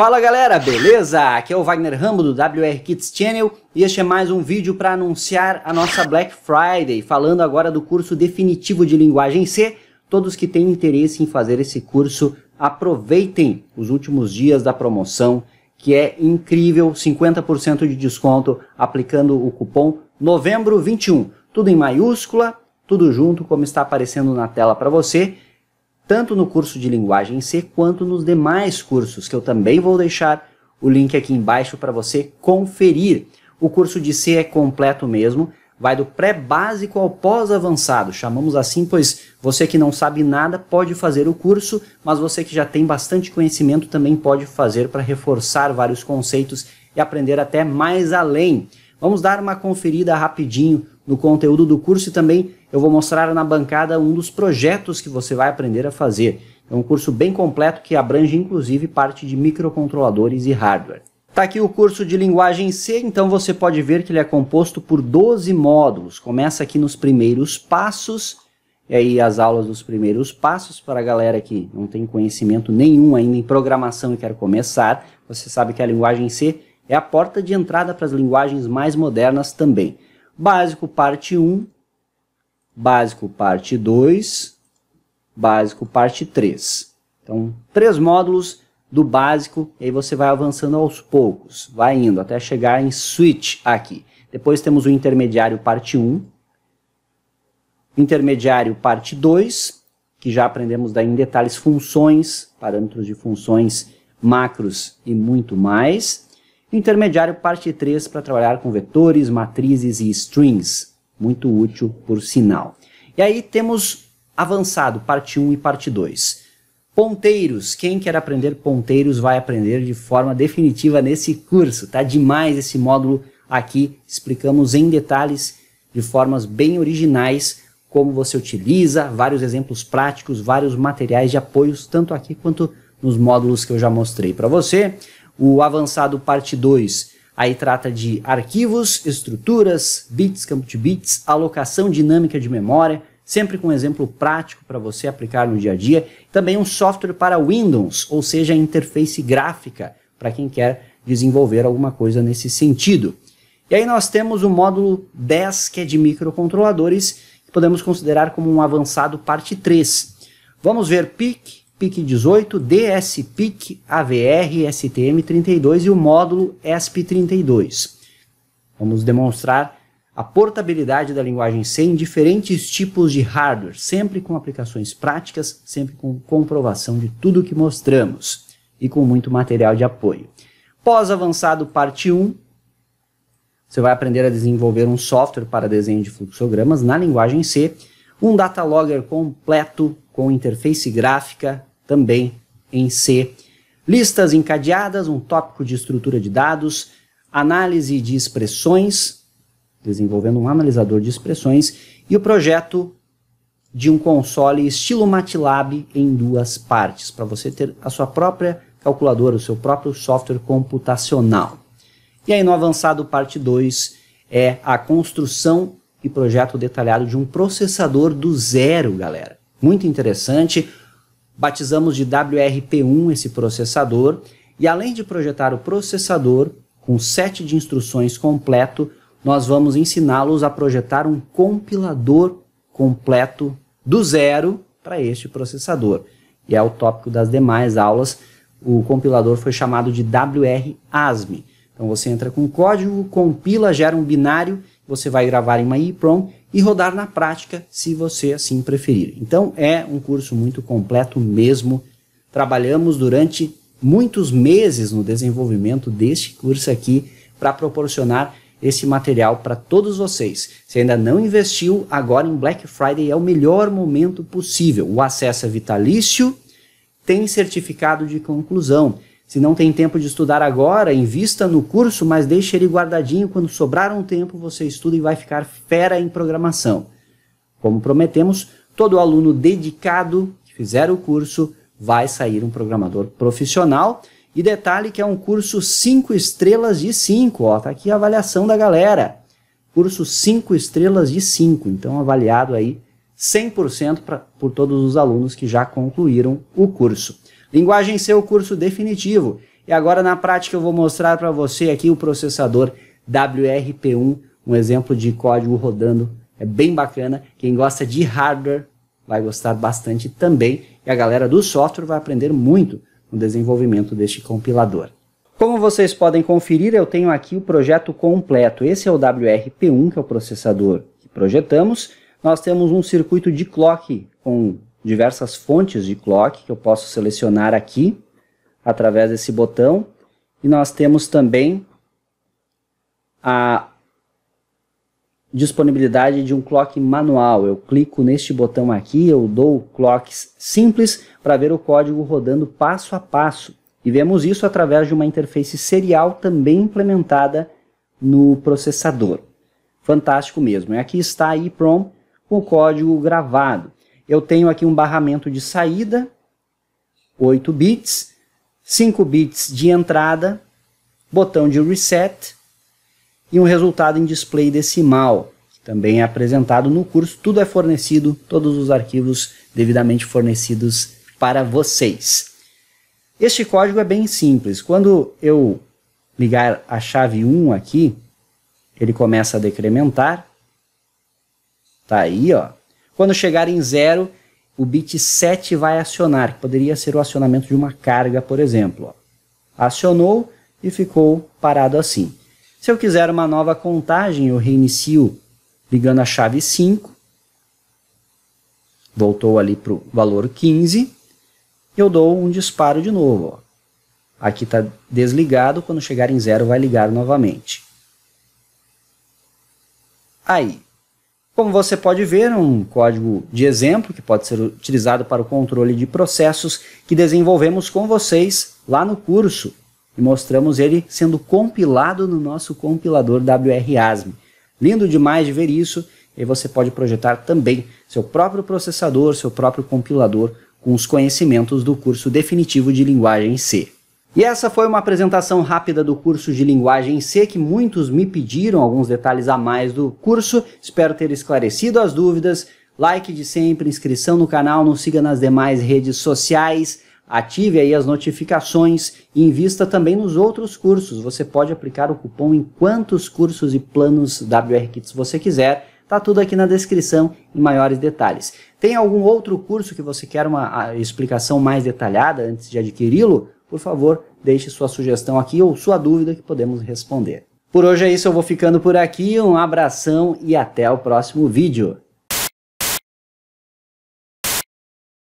Fala galera, beleza? Aqui é o Wagner Rambo do WR Kids Channel e este é mais um vídeo para anunciar a nossa Black Friday, falando agora do curso definitivo de linguagem C. Todos que têm interesse em fazer esse curso, aproveitem os últimos dias da promoção, que é incrível, 50% de desconto aplicando o cupom novembro 21. Tudo em maiúscula, tudo junto como está aparecendo na tela para você tanto no curso de linguagem C quanto nos demais cursos, que eu também vou deixar o link aqui embaixo para você conferir. O curso de C é completo mesmo, vai do pré-básico ao pós-avançado. Chamamos assim, pois você que não sabe nada pode fazer o curso, mas você que já tem bastante conhecimento também pode fazer para reforçar vários conceitos e aprender até mais além. Vamos dar uma conferida rapidinho no conteúdo do curso e também eu vou mostrar na bancada um dos projetos que você vai aprender a fazer. É um curso bem completo que abrange inclusive parte de microcontroladores e hardware. Está aqui o curso de linguagem C, então você pode ver que ele é composto por 12 módulos. Começa aqui nos primeiros passos, e aí as aulas dos primeiros passos para a galera que não tem conhecimento nenhum ainda em programação e quer começar. Você sabe que a linguagem C é a porta de entrada para as linguagens mais modernas também básico parte 1, básico parte 2, básico parte 3. Então, três módulos do básico, e aí você vai avançando aos poucos, vai indo até chegar em switch aqui. Depois temos o intermediário parte 1, intermediário parte 2, que já aprendemos daí em detalhes funções, parâmetros de funções, macros e muito mais. Intermediário parte 3 para trabalhar com vetores, matrizes e strings. Muito útil, por sinal. E aí temos avançado, parte 1 e parte 2. Ponteiros. Quem quer aprender ponteiros vai aprender de forma definitiva nesse curso. Tá demais esse módulo aqui. Explicamos em detalhes, de formas bem originais, como você utiliza, vários exemplos práticos, vários materiais de apoios, tanto aqui quanto nos módulos que eu já mostrei para você. O avançado parte 2 aí trata de arquivos, estruturas, bits, campo de bits, alocação dinâmica de memória, sempre com um exemplo prático para você aplicar no dia a dia. Também um software para Windows, ou seja, interface gráfica, para quem quer desenvolver alguma coisa nesse sentido. E aí nós temos o módulo 10, que é de microcontroladores, que podemos considerar como um avançado parte 3. Vamos ver PIC, PIC 18, DSPIC AVR STM 32 e o módulo ESP 32. Vamos demonstrar a portabilidade da linguagem C em diferentes tipos de hardware, sempre com aplicações práticas, sempre com comprovação de tudo que mostramos e com muito material de apoio. Pós-avançado, parte 1, você vai aprender a desenvolver um software para desenho de fluxogramas na linguagem C, um data logger completo com interface gráfica, também em C. Listas encadeadas, um tópico de estrutura de dados, análise de expressões, desenvolvendo um analisador de expressões, e o projeto de um console estilo MATLAB em duas partes, para você ter a sua própria calculadora, o seu próprio software computacional. E aí no avançado parte 2 é a construção e projeto detalhado de um processador do zero, galera. Muito interessante, Batizamos de WRP1 esse processador e além de projetar o processador com set de instruções completo, nós vamos ensiná-los a projetar um compilador completo do zero para este processador. E é o tópico das demais aulas. O compilador foi chamado de WR-ASM. Então você entra com código, compila, gera um binário você vai gravar em MyEEPROM e rodar na prática, se você assim preferir. Então é um curso muito completo mesmo. Trabalhamos durante muitos meses no desenvolvimento deste curso aqui para proporcionar esse material para todos vocês. Se ainda não investiu, agora em Black Friday é o melhor momento possível. O acesso é vitalício, tem certificado de conclusão. Se não tem tempo de estudar agora, invista no curso, mas deixe ele guardadinho. Quando sobrar um tempo, você estuda e vai ficar fera em programação. Como prometemos, todo aluno dedicado que fizer o curso vai sair um programador profissional. E detalhe que é um curso 5 estrelas de 5, ó, tá aqui a avaliação da galera. Curso 5 estrelas de 5, então avaliado aí 100% pra, por todos os alunos que já concluíram o curso. Linguagem C é o curso definitivo. E agora na prática eu vou mostrar para você aqui o processador WRP1, um exemplo de código rodando. É bem bacana. Quem gosta de hardware vai gostar bastante também. E a galera do software vai aprender muito no desenvolvimento deste compilador. Como vocês podem conferir, eu tenho aqui o projeto completo. Esse é o WRP1, que é o processador que projetamos. Nós temos um circuito de clock com diversas fontes de clock que eu posso selecionar aqui através desse botão. E nós temos também a disponibilidade de um clock manual. Eu clico neste botão aqui, eu dou clocks simples para ver o código rodando passo a passo. E vemos isso através de uma interface serial também implementada no processador. Fantástico mesmo. E aqui está a EEPROM com o código gravado eu tenho aqui um barramento de saída, 8 bits, 5 bits de entrada, botão de reset e um resultado em display decimal, que também é apresentado no curso. Tudo é fornecido, todos os arquivos devidamente fornecidos para vocês. Este código é bem simples. Quando eu ligar a chave 1 aqui, ele começa a decrementar. Tá aí, ó. Quando chegar em zero, o bit 7 vai acionar, que poderia ser o acionamento de uma carga, por exemplo. Acionou e ficou parado assim. Se eu quiser uma nova contagem, eu reinicio ligando a chave 5, voltou ali para o valor 15, eu dou um disparo de novo. Ó. Aqui está desligado, quando chegar em zero vai ligar novamente. Aí, como você pode ver, um código de exemplo que pode ser utilizado para o controle de processos que desenvolvemos com vocês lá no curso e mostramos ele sendo compilado no nosso compilador WRASM. Lindo demais de ver isso e você pode projetar também seu próprio processador, seu próprio compilador com os conhecimentos do curso definitivo de linguagem C. E essa foi uma apresentação rápida do curso de linguagem C, que muitos me pediram alguns detalhes a mais do curso. Espero ter esclarecido as dúvidas. Like de sempre, inscrição no canal, nos siga nas demais redes sociais, ative aí as notificações e invista também nos outros cursos. Você pode aplicar o cupom em quantos cursos e planos WR Kits você quiser. Tá tudo aqui na descrição em maiores detalhes. Tem algum outro curso que você quer uma explicação mais detalhada antes de adquiri-lo? por favor, deixe sua sugestão aqui ou sua dúvida que podemos responder. Por hoje é isso, eu vou ficando por aqui. Um abração e até o próximo vídeo.